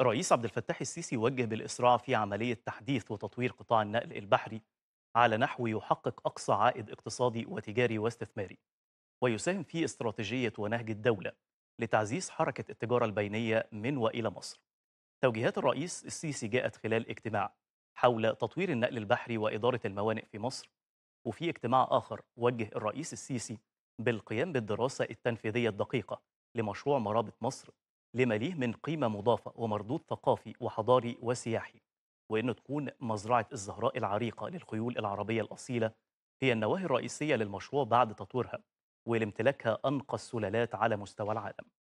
الرئيس عبد الفتاح السيسي وجه بالإسراع في عملية تحديث وتطوير قطاع النقل البحري على نحو يحقق أقصى عائد اقتصادي وتجاري واستثماري ويساهم في استراتيجية ونهج الدولة لتعزيز حركة التجارة البينية من وإلى مصر توجيهات الرئيس السيسي جاءت خلال اجتماع حول تطوير النقل البحري وإدارة الموانئ في مصر وفي اجتماع آخر وجه الرئيس السيسي بالقيام بالدراسة التنفيذية الدقيقة لمشروع مرابط مصر لما ليه من قيمة مضافة ومردود ثقافي وحضاري وسياحي وإنه تكون مزرعة الزهراء العريقة للخيول العربية الأصيلة هي النواهي الرئيسية للمشروع بعد تطويرها والامتلاكها أنقى السلالات على مستوى العالم